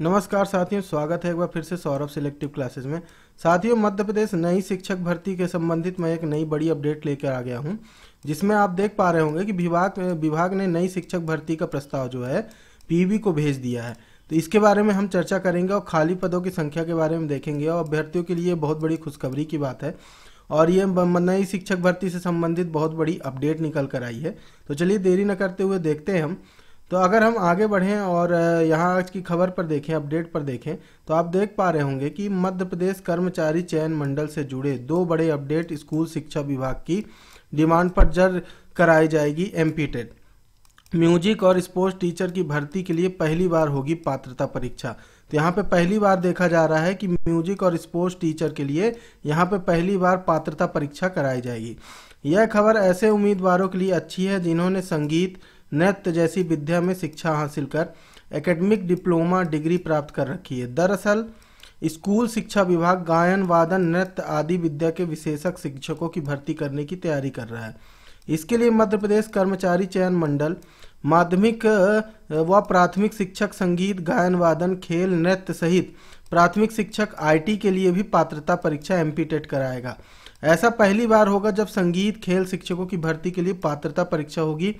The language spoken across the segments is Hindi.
नमस्कार साथियों स्वागत है एक बार फिर से सौरभ सिलेक्टिव क्लासेस में साथियों मध्य प्रदेश नई शिक्षक भर्ती के संबंधित मैं एक नई बड़ी अपडेट लेकर आ गया हूं जिसमें आप देख पा रहे होंगे कि विभाग विभाग ने नई शिक्षक भर्ती का प्रस्ताव जो है पीबी e को भेज दिया है तो इसके बारे में हम चर्चा करेंगे और खाली पदों की संख्या के बारे में देखेंगे और अभ्यर्थियों के लिए बहुत बड़ी खुशखबरी की बात है और ये नई शिक्षक भर्ती से संबंधित बहुत बड़ी अपडेट निकल कर आई है तो चलिए देरी न करते हुए देखते हैं हम तो अगर हम आगे बढ़ें और यहाँ आज की खबर पर देखें अपडेट पर देखें तो आप देख पा रहे होंगे कि मध्य प्रदेश कर्मचारी चयन मंडल से जुड़े दो बड़े अपडेट स्कूल शिक्षा विभाग की डिमांड पर जर कराई जाएगी एम e म्यूजिक और स्पोर्ट्स टीचर की भर्ती के लिए पहली बार होगी पात्रता परीक्षा तो यहाँ पे पहली बार देखा जा रहा है कि म्यूजिक और स्पोर्ट्स टीचर के लिए यहाँ पे पहली बार पात्रता परीक्षा कराई जाएगी यह खबर ऐसे उम्मीदवारों के लिए अच्छी है जिन्होंने संगीत नृत्य जैसी विद्या में शिक्षा हासिल कर एकेडमिक डिप्लोमा डिग्री प्राप्त कर रखी है दरअसल स्कूल शिक्षा विभाग गायन वादन नृत्य आदि विद्या के विशेषक शिक्षकों की भर्ती करने की तैयारी कर रहा है इसके लिए मध्य प्रदेश कर्मचारी चयन मंडल माध्यमिक व प्राथमिक शिक्षक संगीत गायन वादन खेल नृत्य सहित प्राथमिक शिक्षक आईटी के लिए भी पात्रता परीक्षा एमपीटेट कराएगा ऐसा पहली बार होगा जब संगीत खेल शिक्षकों की भर्ती के लिए पात्रता परीक्षा होगी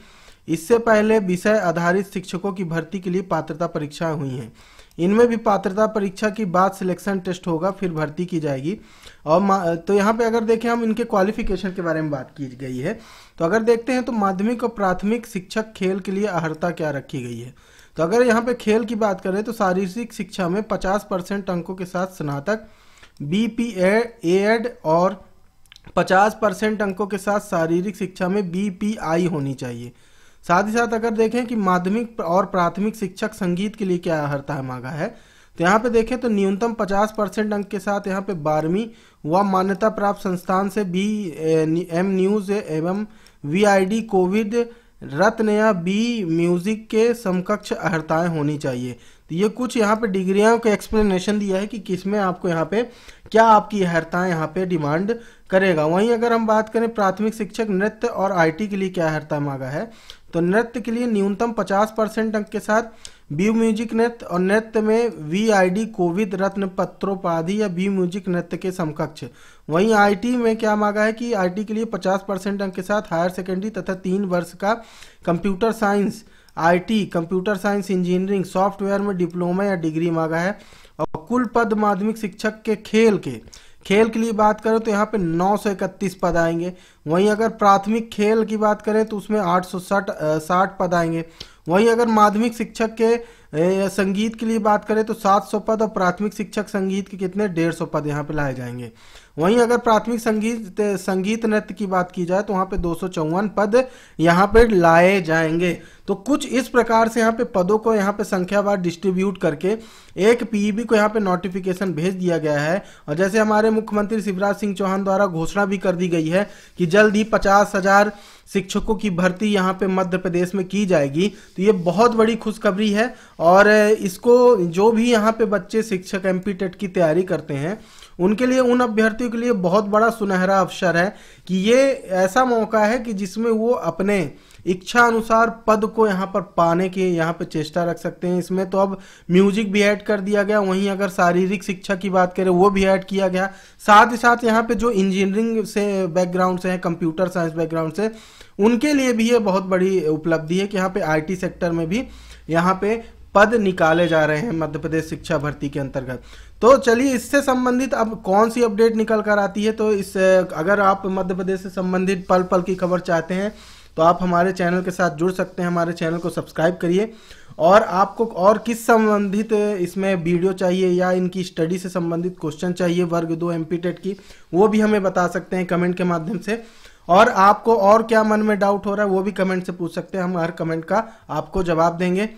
इससे पहले विषय आधारित शिक्षकों की भर्ती के लिए पात्रता परीक्षा हुई हैं इनमें भी पात्रता परीक्षा की बाद सिलेक्शन टेस्ट होगा फिर भर्ती की जाएगी और तो यहाँ पे अगर देखें हम इनके क्वालिफिकेशन के बारे में बात की गई है तो अगर देखते हैं तो माध्यमिक और प्राथमिक शिक्षक खेल के लिए अर्ता क्या रखी गई है तो अगर यहाँ पे खेल की बात करें तो शारीरिक शिक्षा में पचास परसेंट अंकों के साथ स्नातक बी पी एड और पचास परसेंट अंकों के साथ शारीरिक शिक्षा में बी पी आई होनी चाहिए साथ ही साथ अगर देखें कि माध्यमिक और प्राथमिक शिक्षक संगीत के लिए क्या अर्हता है मांगा है तो यहाँ पे देखें तो न्यूनतम 50 परसेंट अंक के साथ यहाँ पे बारहवीं व मान्यता प्राप्त संस्थान से बी एम न्यूज़ एवं डी कोविड रत्न या बी म्यूज़िक के समकक्ष अर्ताएं होनी चाहिए तो ये कुछ यहाँ पे डिग्रियों का एक्सप्लेनेशन दिया है कि किसमें आपको यहाँ पे क्या आपकी अहर्ताएँ यहाँ पे डिमांड करेगा वहीं अगर हम बात करें प्राथमिक शिक्षक नृत्य और आईटी के लिए क्या अहर्ता मांगा है तो नृत्य के लिए न्यूनतम 50 परसेंट अंक के साथ बी म्यूजिक नृत्य और नृत्य में वी आई डी कोविद रत्न पत्रोपाधि या बी म्यूजिक नृत्य के समकक्ष वहीं आईटी में क्या मांगा है कि आईटी के लिए 50 परसेंट अंक के साथ हायर सेकेंडरी तथा तीन वर्ष का computer science IT computer science engineering software में डिप्लोमा या डिग्री मांगा है और कुल पद माध्यमिक शिक्षक के खेल के खेल के लिए बात करें तो यहाँ पे नौ पद आएंगे वहीं अगर प्राथमिक खेल की बात करें तो उसमें आठ सौ साठ साठ पद आएंगे वहीं अगर माध्यमिक शिक्षक के संगीत के लिए बात करें तो 700 पद और प्राथमिक शिक्षक संगीत के कितने सौ पद यहाँ पे लाए जाएंगे वहीं अगर प्राथमिक संगीत संगीत नृत्य की बात की जाए तो वहाँ पे दो पद यहाँ पे लाए जाएंगे तो कुछ इस प्रकार से यहाँ पे पदों को यहाँ पे संख्यावार डिस्ट्रीब्यूट करके एक पीईबी को यहाँ पे नोटिफिकेशन भेज दिया गया है और जैसे हमारे मुख्यमंत्री शिवराज सिंह चौहान द्वारा घोषणा भी कर दी गई है कि जब जल्द ही पचास हजार शिक्षकों की भर्ती यहाँ पे मध्य प्रदेश में की जाएगी तो ये बहुत बड़ी खुशखबरी है और इसको जो भी यहाँ पे बच्चे शिक्षक एम की तैयारी करते हैं उनके लिए उन अभ्यर्थियों के लिए बहुत बड़ा सुनहरा अवसर है कि ये ऐसा मौका है कि जिसमें वो अपने इच्छा अनुसार पद को यहाँ पर पाने की यहाँ पर चेष्टा रख सकते हैं इसमें तो अब म्यूजिक भी ऐड कर दिया गया वहीं अगर शारीरिक शिक्षा की बात करें वो भी ऐड किया गया साथ ही साथ यहाँ पे जो इंजीनियरिंग से बैकग्राउंड से हैं कंप्यूटर साइंस बैकग्राउंड से उनके लिए भी ये बहुत बड़ी उपलब्धि है कि यहाँ पे आईटी सेक्टर में भी यहाँ पे पद निकाले जा रहे हैं मध्य प्रदेश शिक्षा भर्ती के अंतर्गत तो चलिए इससे संबंधित अब कौन सी अपडेट निकल कर आती है तो इस अगर आप मध्य प्रदेश से संबंधित पल पल की खबर चाहते हैं तो आप हमारे चैनल के साथ जुड़ सकते हैं हमारे चैनल को सब्सक्राइब करिए और आपको और किस संबंधित इसमें वीडियो चाहिए या इनकी स्टडी से संबंधित क्वेश्चन चाहिए वर्ग दो एम की वो भी हमें बता सकते हैं कमेंट के माध्यम से और आपको और क्या मन में डाउट हो रहा है वो भी कमेंट से पूछ सकते हैं हम हर कमेंट का आपको जवाब देंगे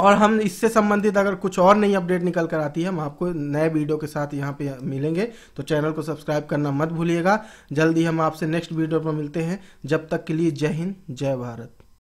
और हम इससे संबंधित अगर कुछ और नई अपडेट निकल कर आती है हम आपको नए वीडियो के साथ यहाँ पे मिलेंगे तो चैनल को सब्सक्राइब करना मत भूलिएगा जल्दी हम आपसे नेक्स्ट वीडियो पर मिलते हैं जब तक के लिए जय हिंद जय भारत